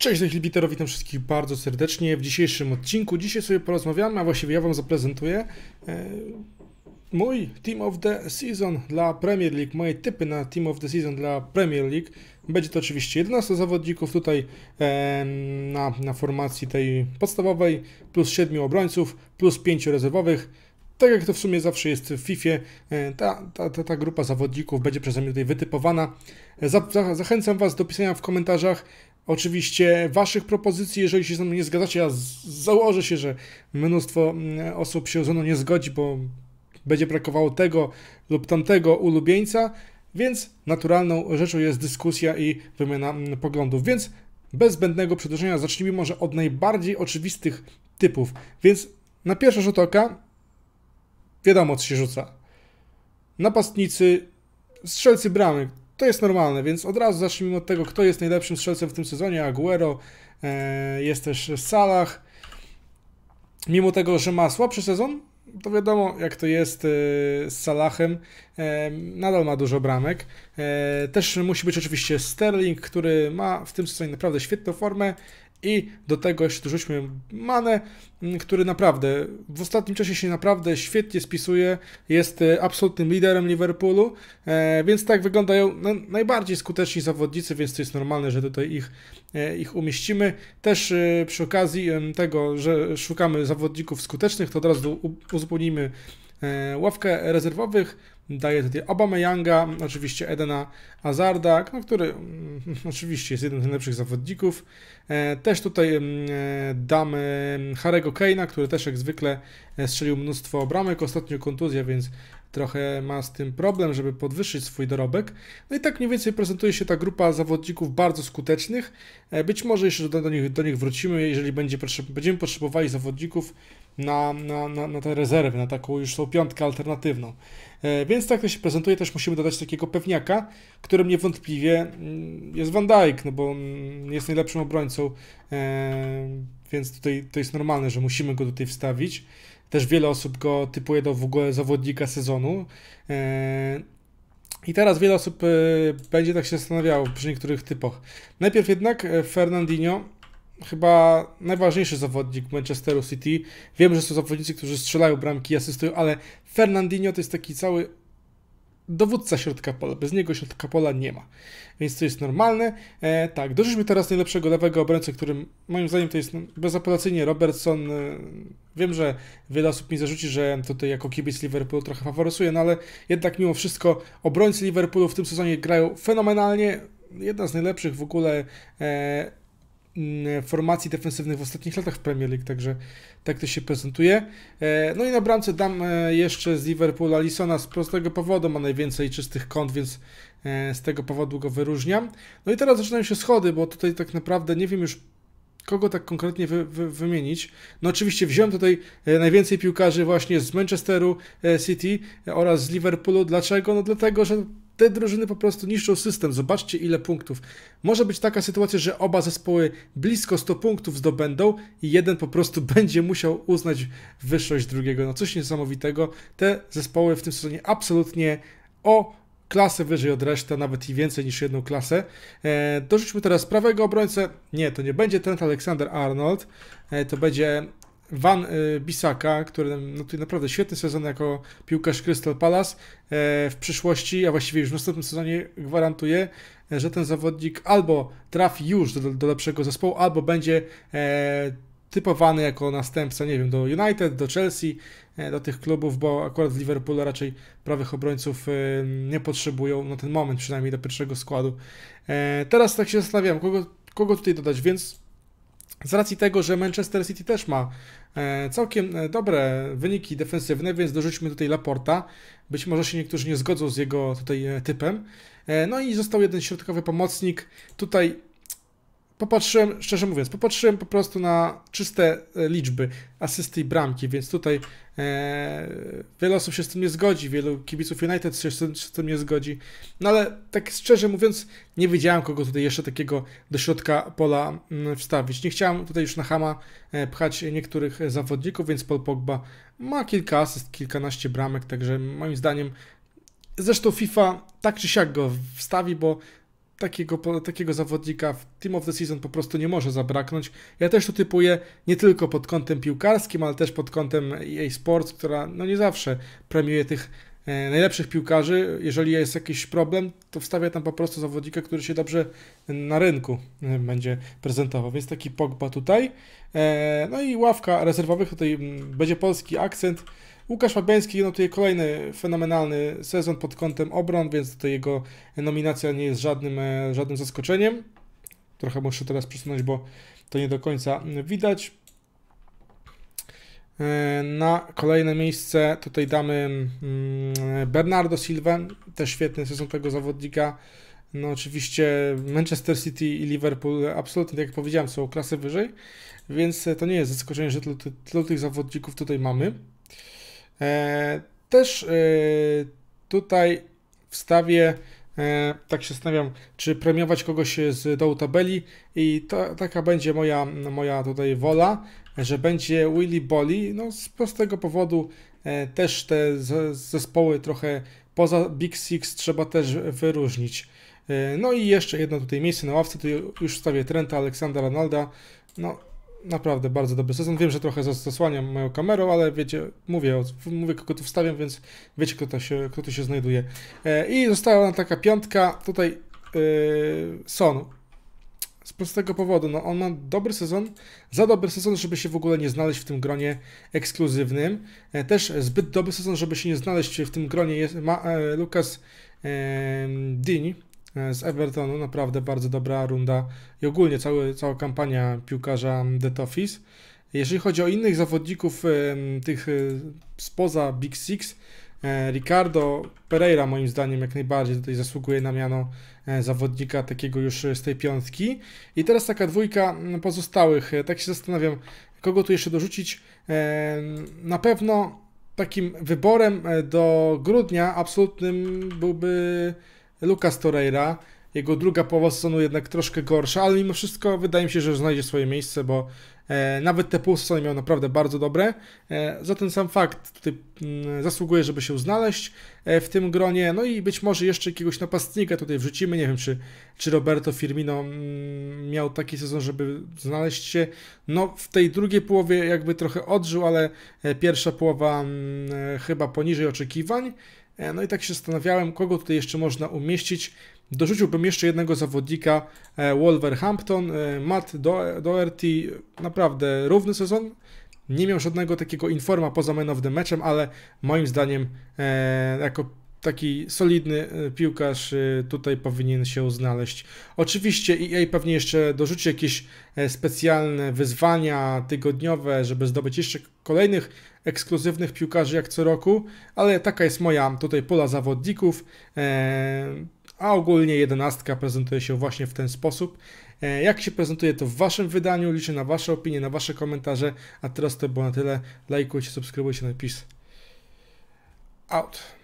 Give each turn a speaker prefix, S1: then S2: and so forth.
S1: Cześć, cześć Libitero, witam wszystkich bardzo serdecznie w dzisiejszym odcinku. Dzisiaj sobie porozmawiamy, a właściwie ja Wam zaprezentuję e, mój Team of the Season dla Premier League, moje typy na Team of the Season dla Premier League. Będzie to oczywiście 11 zawodników tutaj e, na, na formacji tej podstawowej, plus 7 obrońców, plus 5 rezerwowych. Tak jak to w sumie zawsze jest w FIFA, e, ta, ta, ta, ta grupa zawodników będzie przeze mnie tutaj wytypowana. zachęcam Was do pisania w komentarzach, Oczywiście waszych propozycji, jeżeli się z nami nie zgadzacie, ja założę się, że mnóstwo mm, osób się ze mną nie zgodzi, bo będzie brakowało tego lub tamtego ulubieńca, więc naturalną rzeczą jest dyskusja i wymiana mm, poglądów. Więc bez zbędnego przedłużenia zacznijmy może od najbardziej oczywistych typów. Więc na pierwszy rzut oka wiadomo, co się rzuca. Napastnicy, strzelcy bramek, to jest normalne, więc od razu zacznijmy od tego, kto jest najlepszym strzelcem w tym sezonie. Aguero e, jest też Salah. Mimo tego, że ma słabszy sezon, to wiadomo, jak to jest e, z Salahem. E, nadal ma dużo bramek. E, też musi być oczywiście Sterling, który ma w tym sezonie naprawdę świetną formę i do tego jeszcze dorzućmy Mane, mm, który naprawdę w ostatnim czasie się naprawdę świetnie spisuje, jest e, absolutnym liderem Liverpoolu, e, więc tak wyglądają najbardziej skuteczni zawodnicy, więc to jest normalne, że tutaj ich, e, ich umieścimy. Też przy okazji tego, że szukamy zawodników skutecznych, to od razu uzupełnimy. E, ławkę rezerwowych daje tutaj Younga, oczywiście Edena Azarda, no, który mm, oczywiście jest jednym z najlepszych zawodników. E, też tutaj mm, e, damy Harego Keina, który też jak zwykle strzelił mnóstwo bramek, ostatnio kontuzja, więc trochę ma z tym problem, żeby podwyższyć swój dorobek. No i tak mniej więcej prezentuje się ta grupa zawodników bardzo skutecznych. Być może jeszcze do, do, nich, do nich wrócimy, jeżeli będzie, będziemy potrzebowali zawodników, na, na, na, na te rezerwy, na taką już tą piątkę alternatywną. E, więc tak to się prezentuje, też musimy dodać takiego pewniaka, którym niewątpliwie mm, jest Van Dijk, no bo mm, jest najlepszym obrońcą, e, więc tutaj to jest normalne, że musimy go tutaj wstawić. Też wiele osób go typuje do w ogóle zawodnika sezonu. E, I teraz wiele osób będzie tak się zastanawiało przy niektórych typach. Najpierw jednak Fernandinho chyba najważniejszy zawodnik Manchesteru City. Wiem, że są zawodnicy, którzy strzelają bramki i asystują, ale Fernandinho to jest taki cały dowódca środka pola. Bez niego środka pola nie ma. Więc to jest normalne. E, tak, dorzućmy teraz najlepszego lewego obrońcy, którym moim zdaniem to jest bezapelacyjnie Robertson. E, wiem, że wiele osób mi zarzuci, że tutaj jako kibic Liverpoolu trochę faworysuję, no ale jednak mimo wszystko obrońcy Liverpoolu w tym sezonie grają fenomenalnie. Jedna z najlepszych w ogóle e, Mm, e, formacji defensywnych w ostatnich latach w Premier League, także tak to się prezentuje. E, no i na bramce dam e, jeszcze z Liverpool Alisona z prostego powodu, ma najwięcej czystych kąt, więc z tego powodu go wyróżniam. No i teraz zaczynają się schody, bo tutaj tak naprawdę nie wiem już kogo tak konkretnie wy, wy, wymienić. No oczywiście wziąłem tutaj najwięcej piłkarzy właśnie z Manchesteru City oraz z Liverpoolu. Dlaczego? No dlatego, że te drużyny po prostu niszczą system. Zobaczcie ile punktów. Może być taka sytuacja, że oba zespoły blisko 100 punktów zdobędą i jeden po prostu będzie musiał uznać wyższość drugiego. No coś niesamowitego. Te zespoły w tym sezonie absolutnie o klasę wyżej od reszty, nawet i więcej niż jedną klasę. E, dorzućmy teraz prawego obrońcę. Nie, to nie będzie ten Alexander Arnold. E, to będzie Van e, Bisaka, który no, tutaj naprawdę świetny sezon jako piłkarz Crystal Palace e, w przyszłości, a właściwie już w następnym sezonie gwarantuje, e, że ten zawodnik albo trafi już do, do lepszego zespołu, albo będzie typowany jako następca, nie wiem, do United, do Chelsea, do tych klubów, bo akurat Liverpool Liverpoolu raczej prawych obrońców nie potrzebują na ten moment przynajmniej do pierwszego składu. Teraz tak się zastanawiam, kogo, kogo tutaj dodać, więc z racji tego, że Manchester City też ma e, całkiem e, dobre wyniki defensywne, więc dorzućmy tutaj Laporta. Być może się niektórzy nie zgodzą z jego tutaj e, typem. No i został jeden środkowy pomocnik. Tutaj popatrzyłem, szczerze mówiąc, popatrzyłem po prostu na czyste e, liczby asysty i bramki, więc tutaj e, wiele osób się z tym nie zgodzi, wielu kibiców United się z tym, się z tym nie zgodzi, no ale tak szczerze mówiąc, nie wiedziałem, kogo tutaj jeszcze takiego do środka pola mm, wstawić. Nie chciałem tutaj już na hama e, pchać niektórych e, zawodników, więc Paul Pogba ma kilka asyst, kilkanaście bramek, także moim zdaniem Zresztą FIFA tak czy siak go wstawi, bo takiego, takiego zawodnika w Team of the Season po prostu nie może zabraknąć. Ja też to typuję nie tylko pod kątem piłkarskim, ale też pod kątem EA Sports, która no nie zawsze premiuje tych e, najlepszych piłkarzy. Jeżeli jest jakiś problem, to wstawia tam po prostu zawodnika, który się dobrze na rynku e, będzie prezentował. Więc taki Pogba tutaj. E, no i ławka rezerwowych, tutaj mm, będzie polski akcent. Łukasz Fabiański notuje kolejny fenomenalny sezon pod kątem obron, więc tutaj jego nominacja nie jest żadnym, e, żadnym zaskoczeniem. Trochę muszę teraz przesunąć, bo to nie do końca widać. E, na kolejne miejsce tutaj damy mm, Bernardo Silva, też świetny sezon tego zawodnika. No oczywiście Manchester City i Liverpool absolutnie, tak jak powiedziałem, są klasy wyżej, więc to nie jest zaskoczenie, że tylu tych zawodników tutaj mamy. E, też e, tutaj wstawię, e, tak się zastanawiam, czy premiować kogoś z dołu tabeli i to, taka będzie moja, moja tutaj wola, że będzie Willy Bolly, no z prostego powodu też te zespoły trochę poza Big Six trzeba też wyróżnić. No i jeszcze jedno tutaj miejsce na ławce, tu już wstawię Trenta Aleksandra Ronalda. No naprawdę bardzo dobry sezon. Wiem, że trochę zasłaniam moją kamerą, ale wiecie, mówię, mówię kogo tu wstawiam, więc wiecie, kto, się, kto tu się znajduje. E, I została nam taka piątka, tutaj yy, Son. Z prostego powodu, no on ma dobry sezon, za dobry sezon, żeby się w ogóle nie znaleźć w tym gronie ekskluzywnym. E, też zbyt dobry sezon, żeby się nie znaleźć w tym gronie jest ma, Lukas Dini, E, z Evertonu. Naprawdę bardzo dobra runda i ogólnie cały, cała kampania piłkarza The Office. Jeżeli chodzi o innych zawodników, e, tych e, spoza Big Six, Ricardo Pereira moim zdaniem jak najbardziej tutaj zasługuje na miano zawodnika takiego już z tej piątki. I teraz taka dwójka pozostałych. Tak się zastanawiam, kogo tu jeszcze dorzucić. Na pewno takim wyborem do grudnia absolutnym byłby Lucas Torreira. Jego druga połowa sezonu jednak troszkę gorsza, ale mimo wszystko wydaje mi się, że znajdzie swoje miejsce, bo e, nawet te pół sezonu miał naprawdę bardzo dobre. E, za ten sam fakt tutaj m, mm, zasługuje, żeby się znaleźć e, w tym gronie. No i być może jeszcze jakiegoś napastnika tutaj wrzucimy. Nie wiem, czy, czy Roberto Firmino m, mm, miał taki sezon, żeby znaleźć się. No w tej drugiej połowie jakby trochę odżył, ale e, pierwsza połowa m, mm, e, chyba poniżej oczekiwań. E, no i tak się zastanawiałem, kogo tutaj jeszcze można umieścić. Dorzuciłbym jeszcze jednego zawodnika e, Wolverhampton, e, Matt Doherty, naprawdę równy sezon. Nie miał żadnego takiego informa poza man of the matchem, ale moim zdaniem jako taki solidny piłkarz tutaj powinien się znaleźć. Oczywiście EA pewnie jeszcze dorzuci jakieś specjalne wyzwania tygodniowe, żeby zdobyć jeszcze kolejnych ekskluzywnych piłkarzy jak co roku, ale taka jest moja tutaj pola zawodników, e, a ogólnie jedenastka prezentuje się właśnie w ten sposób. E, jak się prezentuje to w Waszym wydaniu, liczę na Wasze opinie, na Wasze komentarze, a teraz to było na tyle. Lajkujcie, subskrybujcie, napis out.